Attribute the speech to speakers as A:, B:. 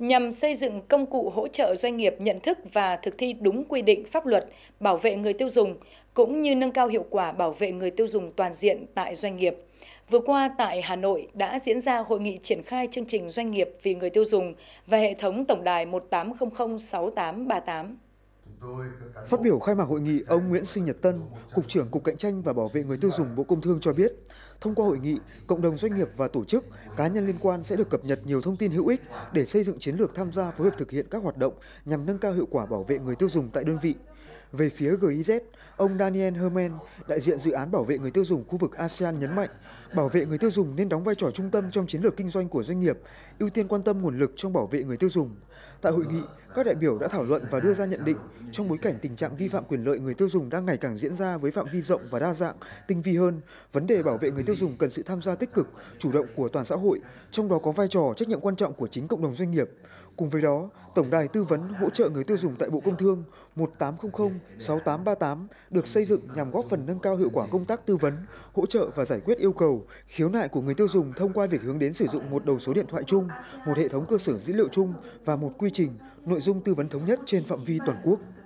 A: nhằm xây dựng công cụ hỗ trợ doanh nghiệp nhận thức và thực thi đúng quy định pháp luật, bảo vệ người tiêu dùng, cũng như nâng cao hiệu quả bảo vệ người tiêu dùng toàn diện tại doanh nghiệp. Vừa qua tại Hà Nội đã diễn ra hội nghị triển khai chương trình doanh nghiệp vì người tiêu dùng và hệ thống tổng đài 18006838.
B: Phát biểu khai mạc hội nghị, ông Nguyễn Sinh Nhật Tân, Cục trưởng Cục Cạnh tranh và Bảo vệ người tiêu dùng Bộ Công Thương cho biết, Thông qua hội nghị, cộng đồng doanh nghiệp và tổ chức, cá nhân liên quan sẽ được cập nhật nhiều thông tin hữu ích để xây dựng chiến lược tham gia phối hợp thực hiện các hoạt động nhằm nâng cao hiệu quả bảo vệ người tiêu dùng tại đơn vị. Về phía GIZ, ông Daniel Herman, đại diện dự án bảo vệ người tiêu dùng khu vực ASEAN nhấn mạnh, bảo vệ người tiêu dùng nên đóng vai trò trung tâm trong chiến lược kinh doanh của doanh nghiệp, ưu tiên quan tâm nguồn lực trong bảo vệ người tiêu dùng. Tại hội nghị, các đại biểu đã thảo luận và đưa ra nhận định trong bối cảnh tình trạng vi phạm quyền lợi người tiêu dùng đang ngày càng diễn ra với phạm vi rộng và đa dạng, tinh vi hơn, vấn đề bảo vệ người tiêu tiêu dùng cần sự tham gia tích cực, chủ động của toàn xã hội, trong đó có vai trò trách nhiệm quan trọng của chính cộng đồng doanh nghiệp. Cùng với đó, Tổng đài tư vấn hỗ trợ người tiêu dùng tại Bộ Công Thương 1800 6838 được xây dựng nhằm góp phần nâng cao hiệu quả công tác tư vấn, hỗ trợ và giải quyết yêu cầu, khiếu nại của người tiêu dùng thông qua việc hướng đến sử dụng một đầu số điện thoại chung, một hệ thống cơ sở dữ liệu chung và một quy trình, nội dung tư vấn thống nhất trên phạm vi toàn quốc.